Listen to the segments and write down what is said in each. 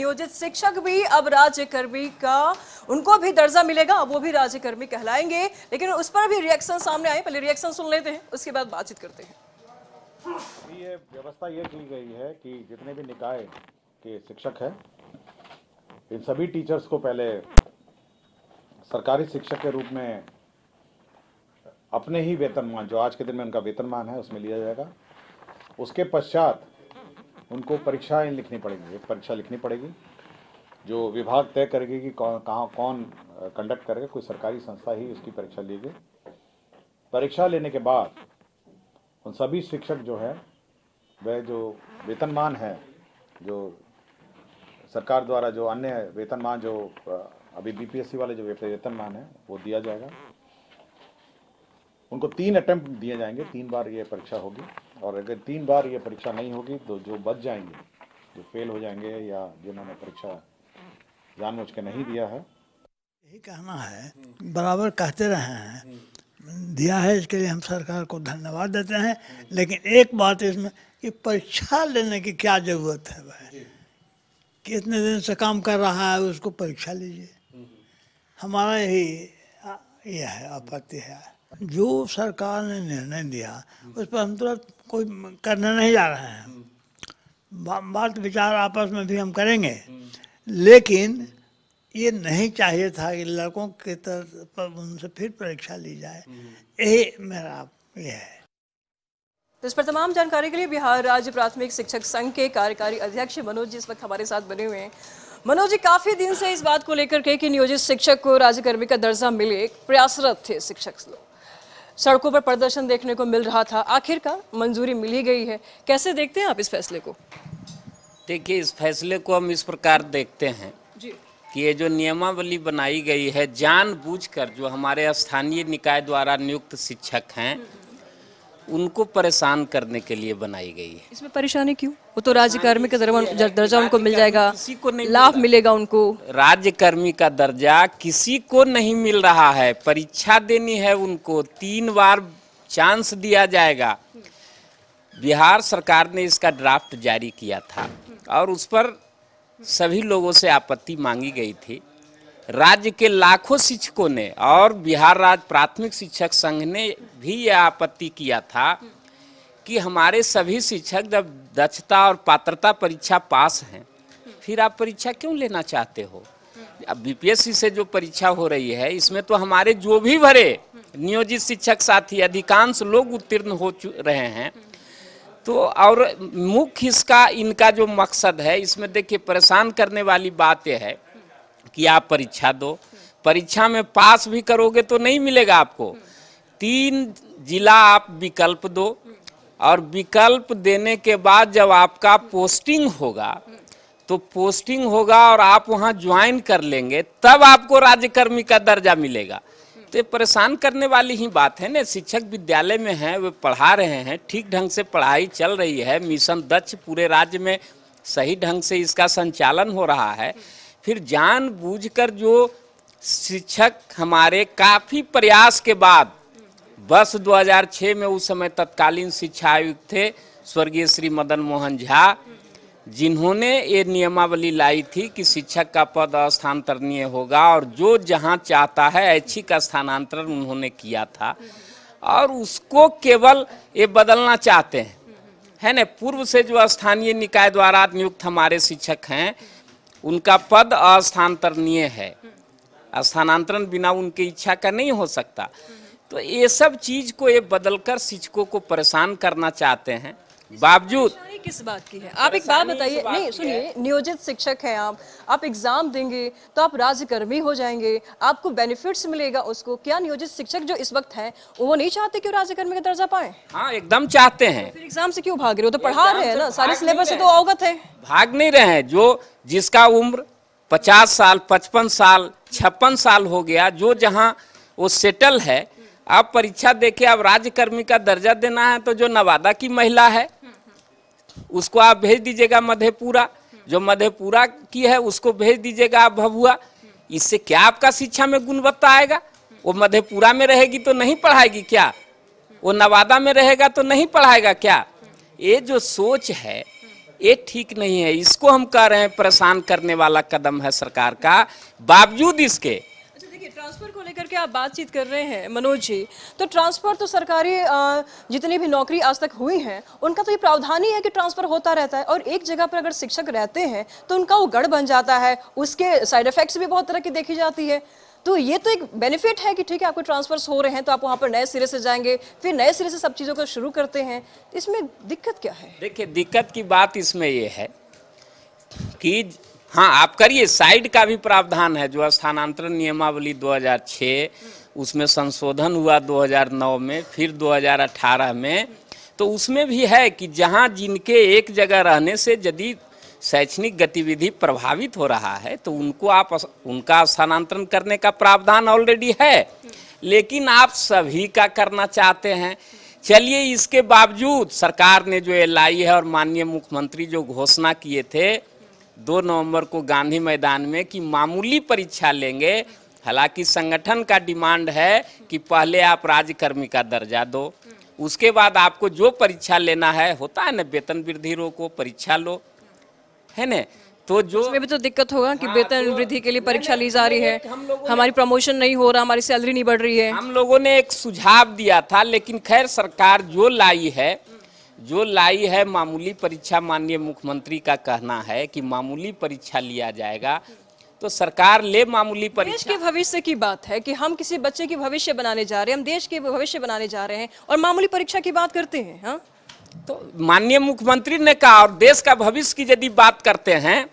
नियोजित शिक्षक भी अब राज्यकर्मी का उनको भी दर्जा मिलेगा वो भी राज्यकर्मी कहलाएंगे लेकिन उस पर भी रिएक्शन सामने आए पहले रिएक्शन सुन लेते हैं उसके बाद बातचीत करते हैं ये व्यवस्था ये की गई है कि जितने भी निकाय के शिक्षक हैं इन सभी टीचर्स को पहले सरकारी शिक्षक के रूप में अपने ही वेतनमान जो आज के दिन में उनका वेतनमान है उसमें लिया जाएगा उसके पश्चात उनको परीक्षाएं लिखनी पड़ेंगी एक परीक्षा लिखनी पड़ेगी जो विभाग तय करेगी कि कौन कहाँ कौन कंडक्ट करेगा कोई सरकारी संस्था ही उसकी परीक्षा लेगी परीक्षा लेने के बाद उन सभी शिक्षक जो है वह जो वेतनमान है जो सरकार द्वारा जो अन्य वेतनमान जो अभी बीपीएससी वाले जो वेतनमान है वो दिया जाएगा उनको तीन अटैम्प्ट दिए जाएंगे तीन बार ये परीक्षा होगी और अगर तीन बार ये परीक्षा नहीं होगी तो जो बच जाएंगे जो फेल हो जाएंगे या जिन्होंने परीक्षा जानबूझ के नहीं दिया है यही कहना है बराबर कहते रहे हैं दिया है इसके लिए हम सरकार को धन्यवाद देते हैं लेकिन एक बात इसमें कि परीक्षा लेने की क्या ज़रूरत है भाई कितने दिन से काम कर रहा है उसको परीक्षा लीजिए हमारा यही यह है आपत्ति है जो सरकार ने निर्णय दिया उस पर हम तुरंत कोई करने नहीं जा रहे हैं बात विचार आपस में भी हम करेंगे लेकिन ये नहीं चाहिए था कि लड़कों के तरफ पर उनसे फिर परीक्षा ली जाए यही मेरा ये है तो इस पर तमाम जानकारी के लिए बिहार राज्य प्राथमिक शिक्षक संघ के कार्यकारी अध्यक्ष मनोज जी इस वक्त हमारे साथ बने हुए हैं मनोज जी काफी दिन से इस बात को लेकर के कि नियोजित शिक्षक को राज्यकर्मी का दर्जा मिले प्रयासरत थे शिक्षक लोग सड़कों पर प्रदर्शन देखने को मिल रहा था आखिरकार मंजूरी मिली गई है कैसे देखते हैं आप इस फैसले को देखिए इस फैसले को हम इस प्रकार देखते हैं कि ये जो नियमावली बनाई गई है जानबूझकर जो हमारे स्थानीय निकाय द्वारा नियुक्त शिक्षक हैं हम्म। उनको परेशान करने के लिए बनाई गई है इसमें परेशानी क्यों वो तो राज्य कर्मी का दर्जा उनको मिल जाएगा किसी को नहीं लाभ मिलेगा उनको राज्य कर्मी का दर्जा किसी को नहीं मिल रहा है परीक्षा देनी है उनको तीन बार चांस दिया जाएगा बिहार सरकार ने इसका ड्राफ्ट जारी किया था और उस पर सभी लोगों से आपत्ति मांगी गई थी राज्य के लाखों शिक्षकों ने और बिहार राज्य प्राथमिक शिक्षक संघ ने भी यह आपत्ति किया था कि हमारे सभी शिक्षक जब दक्षता और पात्रता परीक्षा पास हैं फिर आप परीक्षा क्यों लेना चाहते हो अब बीपीएससी से जो परीक्षा हो रही है इसमें तो हमारे जो भी भरे नियोजित शिक्षक साथी अधिकांश लोग उत्तीर्ण हो रहे हैं तो और मुख्य इसका इनका जो मकसद है इसमें देखिए परेशान करने वाली बात यह है कि आप परीक्षा दो परीक्षा में पास भी करोगे तो नहीं मिलेगा आपको तीन जिला आप विकल्प दो और विकल्प देने के बाद जब आपका पोस्टिंग होगा तो पोस्टिंग होगा और आप वहाँ ज्वाइन कर लेंगे तब आपको राज्यकर्मी का दर्जा मिलेगा तो परेशान करने वाली ही बात है ना शिक्षक विद्यालय में हैं वे पढ़ा रहे हैं ठीक ढंग से पढ़ाई चल रही है मिशन दक्ष पूरे राज्य में सही ढंग से इसका संचालन हो रहा है फिर जानबूझकर जो शिक्षक हमारे काफ़ी प्रयास के बाद वर्ष 2006 में उस समय तत्कालीन शिक्षा आयुक्त थे स्वर्गीय श्री मदन मोहन झा जिन्होंने ये नियमावली लाई थी कि शिक्षक का पद स्थानांतरणीय होगा और जो जहां चाहता है ऐच्छिक स्थानांतरण उन्होंने किया था और उसको केवल ये बदलना चाहते हैं है ना पूर्व से जो स्थानीय निकाय द्वारा नियुक्त हमारे शिक्षक हैं उनका पद अस्थानांतरणीय है स्थानांतरण बिना उनके इच्छा का नहीं हो सकता तो ये सब चीज को ये बदलकर शिक्षकों को परेशान करना चाहते हैं बावजूद किस बात की है आप एक बात बताइए नहीं सुनिए नियोजित शिक्षक हैं आप आप एग्जाम देंगे तो आप राज्यकर्मी हो जाएंगे आपको बेनिफिट्स मिलेगा उसको क्या नियोजित शिक्षक जो इस वक्त है वो नहीं चाहते कि राज्यकर्मी का दर्जा पाए हाँ एकदम चाहते हैं तो एग्जाम से क्यों भाग रहे हो तो पढ़ा रहे हैं ना सारे सिलेबस से तो अवगत है भाग नहीं रहे हैं जो जिसका उम्र पचास साल पचपन साल छप्पन साल हो गया जो जहाँ वो सेटल है आप परीक्षा देके आप राज्यकर्मी का दर्जा देना है तो जो नवादा की महिला है उसको आप भेज दीजिएगा मधेपुरा जो मधेपुरा की है उसको भेज दीजिएगा आप भभुआ इससे क्या आपका शिक्षा में गुणवत्ता आएगा वो मधेपुरा में रहेगी तो नहीं पढ़ाएगी क्या वो नवादा में रहेगा तो नहीं पढ़ाएगा क्या ये जो सोच है ये ठीक नहीं है इसको हम कह रहे हैं परेशान करने वाला कदम है सरकार का बावजूद इसके ट्रांसफर को लेकर के आप बातचीत कर रहे हैं मनोज जी तो ट्रांसफर तो सरकारी जितनी भी नौकरी आज तक हुई है उनका तो ये प्रावधान ही है कि ट्रांसफर होता रहता है और एक जगह पर अगर शिक्षक रहते हैं तो उनका वो गढ़ बन जाता है उसके साइड इफेक्ट्स भी बहुत तरह की देखी जाती है तो ये तो एक बेनिफिट है कि ठीक है आपको ट्रांसफर्स हो रहे हैं तो आप वहाँ पर नए सिरे से जाएंगे फिर नए सिरे से सब चीज़ों को शुरू करते हैं इसमें दिक्कत क्या है देखिए दिक्कत की बात इसमें यह है कि हाँ आप करिए साइड का भी प्रावधान है जो स्थानांतरण नियमावली 2006 उसमें संशोधन हुआ 2009 में फिर 2018 में तो उसमें भी है कि जहाँ जिनके एक जगह रहने से यदि शैक्षणिक गतिविधि प्रभावित हो रहा है तो उनको आप उनका स्थानांतरण करने का प्रावधान ऑलरेडी है लेकिन आप सभी का करना चाहते हैं चलिए इसके बावजूद सरकार ने जो एल है और माननीय मुख्यमंत्री जो घोषणा किए थे दो नवंबर को गांधी मैदान में कि मामूली परीक्षा लेंगे हालांकि संगठन का डिमांड है कि पहले आप राज्यकर्मी का दर्जा दो उसके बाद आपको जो परीक्षा लेना है होता है ना वेतन वृद्धि रोको परीक्षा लो है ना तो जो इसमें भी तो दिक्कत होगा कि हाँ, वेतन हाँ, वृद्धि के लिए परीक्षा ली जा रही है हम हमारी प्रमोशन नहीं हो रहा हमारी सैलरी नहीं बढ़ रही है हम लोगों ने एक सुझाव दिया था लेकिन खैर सरकार जो लाई है जो लाई है मामूली परीक्षा माननीय मुख्यमंत्री का कहना है कि मामूली परीक्षा लिया जाएगा तो सरकार ले मामूली परीक्षा देश के भविष्य की बात है कि हम किसी बच्चे की भविष्य बनाने जा रहे हैं हम देश के भविष्य बनाने जा रहे हैं और मामूली परीक्षा की बात करते हैं हा? तो माननीय मुख्यमंत्री ने कहा और देश का भविष्य की यदि बात करते हैं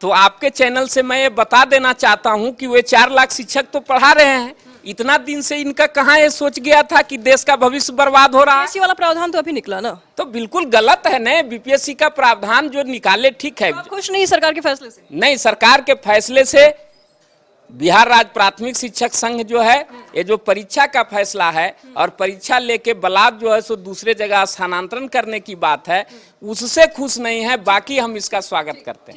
तो आपके चैनल से मैं ये बता देना चाहता हूँ कि वे चार लाख शिक्षक तो पढ़ा रहे हैं इतना दिन से इनका कहाँ ये सोच गया था कि देश का भविष्य बर्बाद हो रहा है वाला प्रावधान तो अभी निकला ना तो बिल्कुल गलत है न बीपीएससी का प्रावधान जो निकाले ठीक है खुश तो नहीं सरकार के फैसले से नहीं सरकार के फैसले से बिहार राज्य प्राथमिक शिक्षक संघ जो है ये जो परीक्षा का फैसला है और परीक्षा लेके बलात् जो है सो दूसरे जगह स्थानांतरण करने की बात है उससे खुश नहीं है बाकी हम इसका स्वागत करते हैं